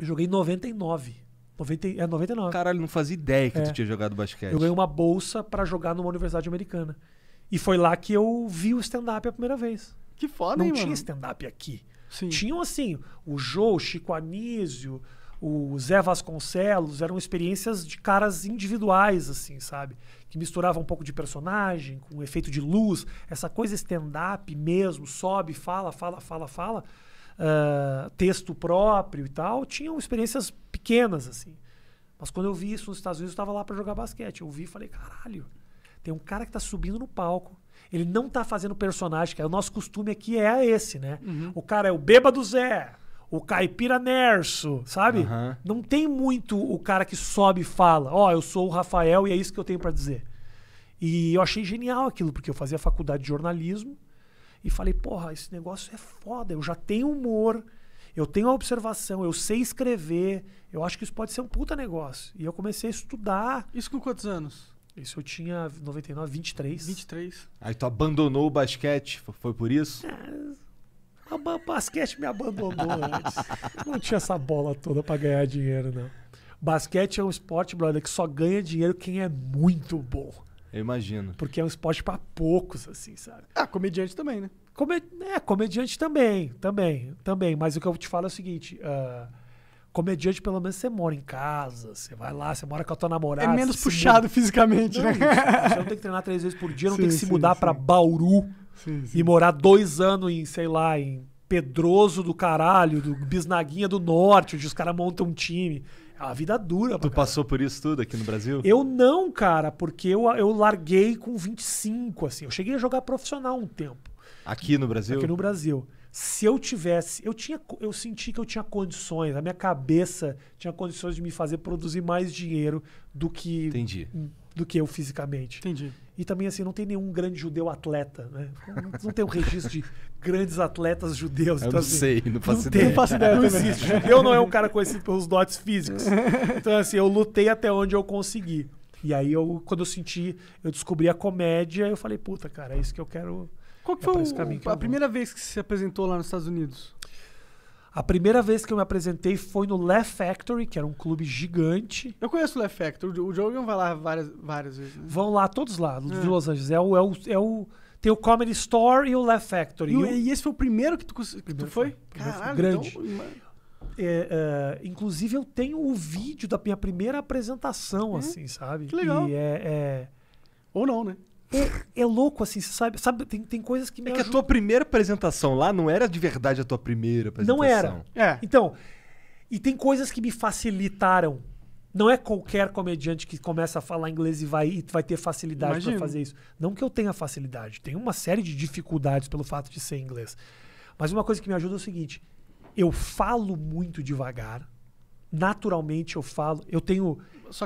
É, eu joguei em 99. 90, é 99. Caralho, não fazia ideia que é. tu tinha jogado basquete. Eu ganhei uma bolsa para jogar numa universidade americana. E foi lá que eu vi o stand-up a primeira vez. Que foda, Não hein, tinha stand-up aqui. Sim. Tinham, assim, o Joe o Chico Anísio, o Zé Vasconcelos, eram experiências de caras individuais, assim, sabe? Que misturavam um pouco de personagem, com um efeito de luz, essa coisa stand-up mesmo, sobe, fala, fala, fala, fala texto próprio e tal, tinham experiências pequenas, assim. Mas quando eu vi isso nos Estados Unidos, eu estava lá para jogar basquete. Eu vi e falei, caralho, tem um cara que está subindo no palco. Ele não está fazendo personagem, que é O nosso costume aqui é esse, né? Uhum. O cara é o bêbado Zé, o caipira Nerso, sabe? Uhum. Não tem muito o cara que sobe e fala, ó, oh, eu sou o Rafael e é isso que eu tenho para dizer. E eu achei genial aquilo, porque eu fazia faculdade de jornalismo e falei, porra, esse negócio é foda, eu já tenho humor, eu tenho a observação, eu sei escrever, eu acho que isso pode ser um puta negócio. E eu comecei a estudar. Isso com quantos anos? Isso eu tinha 99, 23. 23. Aí tu abandonou o basquete, foi por isso? É, a basquete me abandonou antes. não tinha essa bola toda para ganhar dinheiro, não. Basquete é um esporte, brother, que só ganha dinheiro quem é muito bom. Eu imagino. Porque é um esporte para poucos, assim, sabe? Ah, comediante também, né? Come... É, comediante também, também, também. Mas o que eu te falo é o seguinte. Uh, comediante, pelo menos, você mora em casa, você vai lá, você mora com a tua namorada. É menos puxado muda. fisicamente, não, é né? você não tem que treinar três vezes por dia, não sim, tem que se sim, mudar para Bauru sim, e morar dois anos em, sei lá, em Pedroso do caralho, do Bisnaguinha do Norte, onde os caras montam um time. A vida dura. Tu passou por isso tudo aqui no Brasil? Eu não, cara, porque eu, eu larguei com 25, assim. Eu cheguei a jogar profissional um tempo. Aqui no Brasil? Aqui no Brasil. Se eu tivesse, eu tinha, eu senti que eu tinha condições, a minha cabeça tinha condições de me fazer produzir mais dinheiro do que Entendi do que eu fisicamente. Entendi. E também, assim, não tem nenhum grande judeu atleta, né? Não, tem um registro de grandes atletas judeus. Eu então, não assim, sei, não faço não ideia. Tem, não faço ideia, não existe. Judeu não é um cara conhecido pelos dotes físicos. Então, assim, eu lutei até onde eu consegui. E aí, eu, quando eu senti, eu descobri a comédia, eu falei, puta, cara, é isso que eu quero... Qual que é foi é o, a primeira vez que você se apresentou lá nos Estados Unidos? A primeira vez que eu me apresentei foi no Left Factory, que era um clube gigante. Eu conheço o Left Factory, o Jogan vai lá várias, várias vezes. Né? Vão lá, todos lá, é. de Los Angeles. É o, é o, é o, tem o Comedy Store e o Left Factory. E, o, e esse foi o primeiro que tu, que primeiro tu foi? foi? grande. Então, é, é, inclusive, eu tenho o vídeo da minha primeira apresentação, uhum. assim, sabe? Que legal. E é, é Ou não, né? É, é louco, assim, você sabe, sabe tem, tem coisas que me É que a tua primeira apresentação lá não era de verdade a tua primeira apresentação. Não era. É. Então, e tem coisas que me facilitaram. Não é qualquer comediante que começa a falar inglês e vai, e vai ter facilidade para fazer isso. Não que eu tenha facilidade, Tem uma série de dificuldades pelo fato de ser inglês. Mas uma coisa que me ajuda é o seguinte: eu falo muito devagar naturalmente eu falo, eu tenho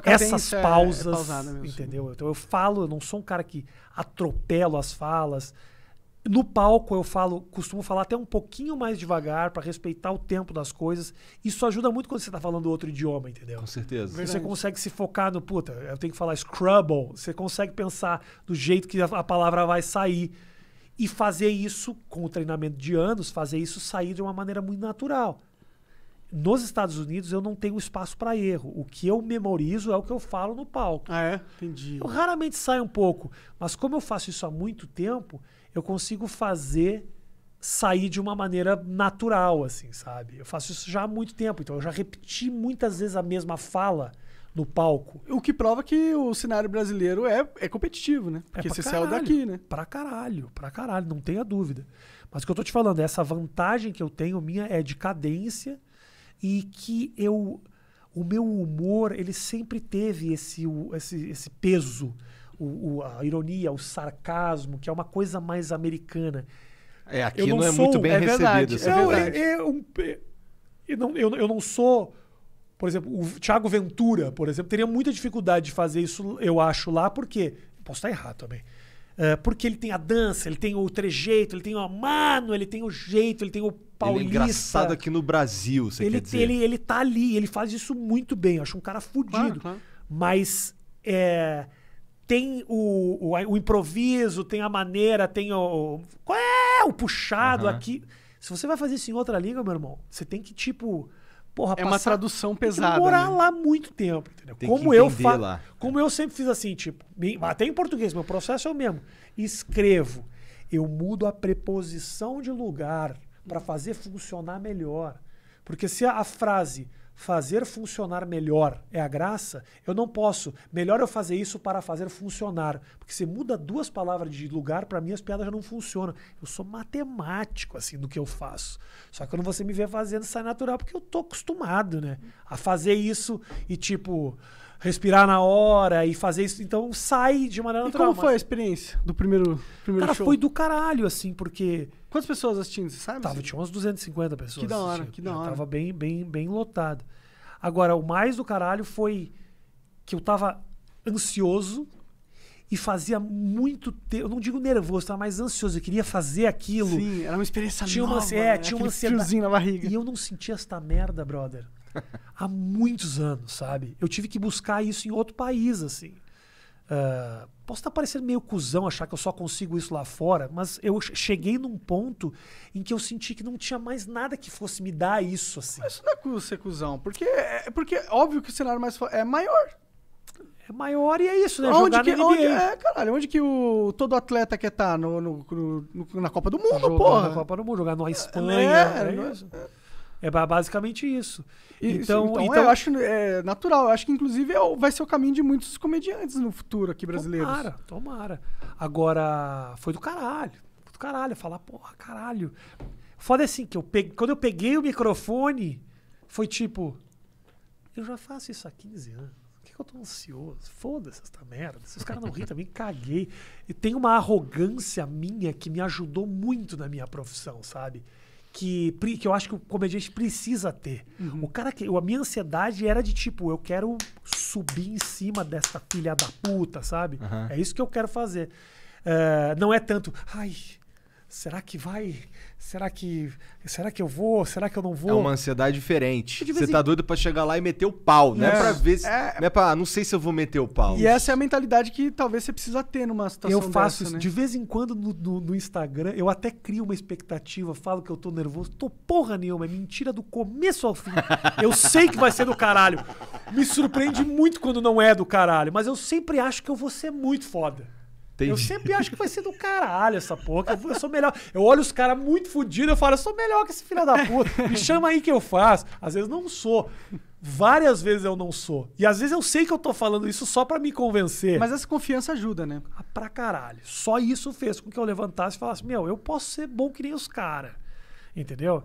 essas é, é pausas, é, entendeu? Então eu falo, eu não sou um cara que atropelo as falas. No palco eu falo, costumo falar até um pouquinho mais devagar para respeitar o tempo das coisas. Isso ajuda muito quando você está falando outro idioma, entendeu? Com certeza. Verdade. Você consegue se focar no puta, eu tenho que falar scrubble, você consegue pensar do jeito que a palavra vai sair e fazer isso com o treinamento de anos, fazer isso sair de uma maneira muito natural nos Estados Unidos eu não tenho espaço para erro. O que eu memorizo é o que eu falo no palco. Ah, é? Entendi. Eu raramente saio um pouco, mas como eu faço isso há muito tempo, eu consigo fazer sair de uma maneira natural, assim, sabe? Eu faço isso já há muito tempo, então eu já repeti muitas vezes a mesma fala no palco. O que prova que o cenário brasileiro é, é competitivo, né? É Porque é você caralho, saiu daqui, né? Pra caralho, pra caralho, não tenha dúvida. Mas o que eu tô te falando, essa vantagem que eu tenho minha é de cadência e que eu o meu humor ele sempre teve esse, o, esse, esse peso, o, o, a ironia, o sarcasmo, que é uma coisa mais americana. É, aqui não, não, é sou, muito bem é recebido. Isso eu, eu, eu, não, eu, eu não sou, por exemplo, o Thiago Ventura, por exemplo, teria muita dificuldade de fazer isso, eu acho, lá, porque posso estar errado também. Ah, porque ele tem a dança, ele tem o trejeito, ele tem o mano, ele tem o jeito, ele tem o paulista. Ele é engraçado aqui no Brasil, você ele, quer dizer. Ele, ele tá ali, ele faz isso muito bem. Eu acho um cara fudido. Claro, claro. Mas é, tem o, o, o, improviso, tem a maneira, tem o... Qual é? O puxado uhum. aqui. Se você vai fazer isso em outra liga, meu irmão, você tem que, tipo... Porra, é uma tradução pesada. morar né? lá muito tempo, entendeu? Tem como eu fa... Lá. Como eu sempre fiz assim, tipo, até em português, meu processo é o mesmo. Escrevo, eu mudo a preposição de lugar para fazer funcionar melhor. Porque se a, a frase fazer funcionar melhor é a graça, eu não posso. Melhor eu fazer isso para fazer funcionar. Porque se muda duas palavras de lugar, para mim as piadas já não funcionam. Eu sou matemático, assim, do que eu faço. Só que quando você me vê fazendo, sai natural, porque eu tô acostumado, né? A fazer isso e, tipo, respirar na hora e fazer isso. Então, sai de maneira natural. E como foi a experiência do primeiro, primeiro Cara, show? Cara, foi do caralho, assim, porque... Quantas pessoas assistindo, você sabe? Tava, tinha umas 250 pessoas. Que da hora, assistindo. que da né? hora. Eu tava bem, bem, bem lotado. Agora, o mais do caralho foi que eu tava ansioso e fazia muito tempo, eu não digo nervoso, tava tá? mais ansioso, eu queria fazer aquilo. Sim, era uma experiência tinha uma, né? é, tinha uma ansiedade na barriga. E eu não sentia esta merda, brother. há muitos anos, sabe? Eu tive que buscar isso em outro país, assim. Uh, posso estar parecendo meio cuzão, achar que eu só consigo isso lá fora, mas eu cheguei num ponto em que eu senti que não tinha mais nada que fosse me dar isso. Assim. Mas isso não é ser cuzão, porque, é, é porque é óbvio que o cenário mais é maior. É maior e é isso, né? Onde Jogar que, onde, é, caralho, onde que o, todo atleta quer estar? Tá? No, no, no, na Copa do Mundo, porra. Na Copa do Mundo, jogar na é, Espanha. É, é, é isso. É. É basicamente isso. Então, isso então, então, então, eu acho é, natural. Eu acho que, inclusive, é vai ser o caminho de muitos comediantes no futuro aqui brasileiros. Tomara, tomara. Agora, foi do caralho. Foi do caralho. Falar, porra, caralho. Foda é assim, que eu peguei, quando eu peguei o microfone, foi tipo. Eu já faço isso há 15 anos. Por que, que eu tô ansioso? Foda-se essa merda. Se os caras não riem também, caguei. E tem uma arrogância minha que me ajudou muito na minha profissão, sabe? que, que eu acho que o comediante precisa ter. Uhum. O cara que. A minha ansiedade era de tipo, eu quero subir em cima dessa filha da puta, sabe? Uhum. É isso que eu quero fazer. Uh, não é tanto, ai, será que vai? Será que será que eu vou? Será que eu não vou? É uma ansiedade diferente. Tipo você assim tá doido para chegar lá e meter o pau, né? É. Para ver, se, é... não é para, ah, não sei se eu vou meter o pau. E essa é a mentalidade que talvez você precisa ter numa situação Eu faço dessa, isso né? de vez em quando no, no, no, Instagram, eu até crio uma expectativa, falo que eu tô nervoso, tô porra nenhuma, é mentira do começo ao fim. eu sei que vai ser do caralho. Me surpreende muito quando não é do caralho, mas eu sempre acho que eu vou ser muito foda. Entendi. Eu sempre acho que vai ser do caralho essa porra. Eu, eu, sou melhor. Eu olho os caras muito fodidos, eu falo, eu sou melhor que esse filho da puta. Me chama aí que eu faço. Às vezes não sou. Várias vezes eu não sou. E às vezes eu sei que eu tô falando isso só para me convencer. Mas essa confiança ajuda, né? Ah, pra caralho. Só isso fez com que eu levantasse e falasse: Meu, eu posso ser bom que nem os caras. Entendeu?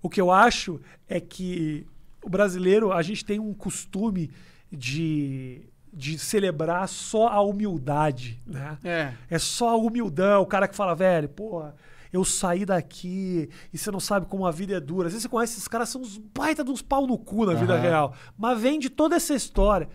O que eu acho é que o brasileiro, a gente tem um costume de de celebrar só a humildade, né? É. é só a humildão, o cara que fala, velho, porra, eu saí daqui e você não sabe como a vida é dura. Às vezes você conhece esses caras, são uns baita de uns pau no cu na uhum. vida real. Mas vem de toda essa história.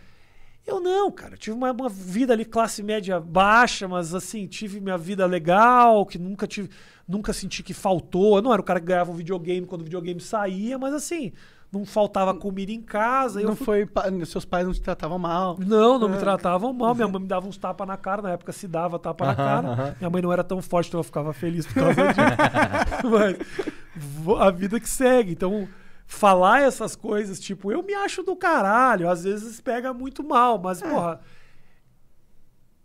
Eu não, cara. tive uma, uma, vida ali, classe média baixa, mas assim, tive minha vida legal, que nunca tive. Nunca senti que faltou. Eu não era o cara que ganhava um videogame quando o videogame saía, mas assim, não faltava comida em casa. Não fui... foi. Seus pais não te tratavam mal. Não, não é. me tratavam mal. Minha mãe me dava uns tapas na cara, na época se dava tapa na cara. Minha mãe não era tão forte, então eu ficava feliz por causa disso. Mas a vida que segue. Então, falar essas coisas, tipo, eu me acho do caralho, às vezes pega muito mal, mas, é. porra.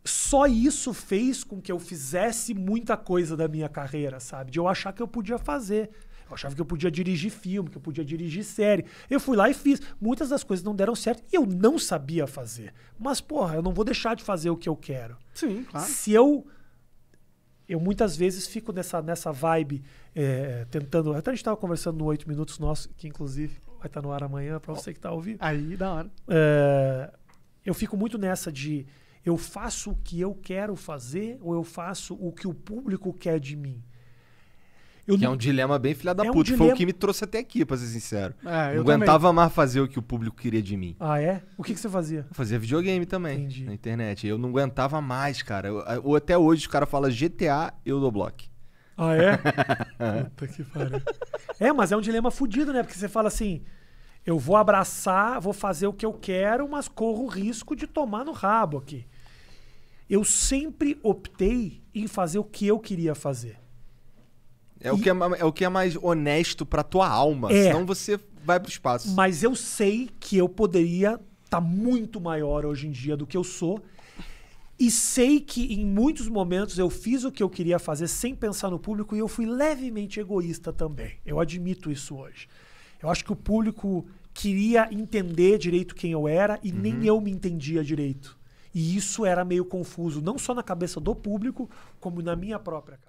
Só isso fez com que eu fizesse muita coisa da minha carreira, sabe? De eu achar que eu podia fazer. Eu achava que eu podia dirigir filme, que eu podia dirigir série. Eu fui lá e fiz. Muitas das coisas não deram certo e eu não sabia fazer. Mas, porra, eu não vou deixar de fazer o que eu quero. Sim, claro. Se eu. Eu muitas vezes fico nessa, nessa vibe, é, tentando. Até a gente estava conversando no 8 Minutos Nosso, que inclusive vai estar tá no ar amanhã, para você que está ouvindo. Aí, da hora. É, eu fico muito nessa de eu faço o que eu quero fazer ou eu faço o que o público quer de mim. Eu que é não... é um dilema bem filha da é puta. Um dilema... Foi o que me trouxe até aqui, pra ser sincero. É, não aguentava mais fazer o que o público queria de mim. Ah, é? O que, que você fazia? Eu fazia videogame também Entendi. na internet. Eu não aguentava mais, cara. Ou até hoje o cara fala GTA, eu dou bloco. Ah, é? Puta que pariu. É, mas é um dilema fodido, né? Porque você fala assim. Eu vou abraçar, vou fazer o que eu quero, mas corro o risco de tomar no rabo aqui. Eu sempre optei em fazer o que eu queria fazer. É, e... o, que é, é, o que é mais honesto pra tua alma. É. Senão você vai pro espaço. Mas eu sei que eu poderia estar tá muito maior hoje em dia do que eu sou. E sei que em muitos momentos eu fiz o que eu queria fazer sem pensar no público e eu fui levemente egoísta também. Eu admito isso hoje. Eu acho que o público queria entender direito quem eu era e uhum. nem eu me entendia direito. E isso era meio confuso, não só na cabeça do público, como na minha própria.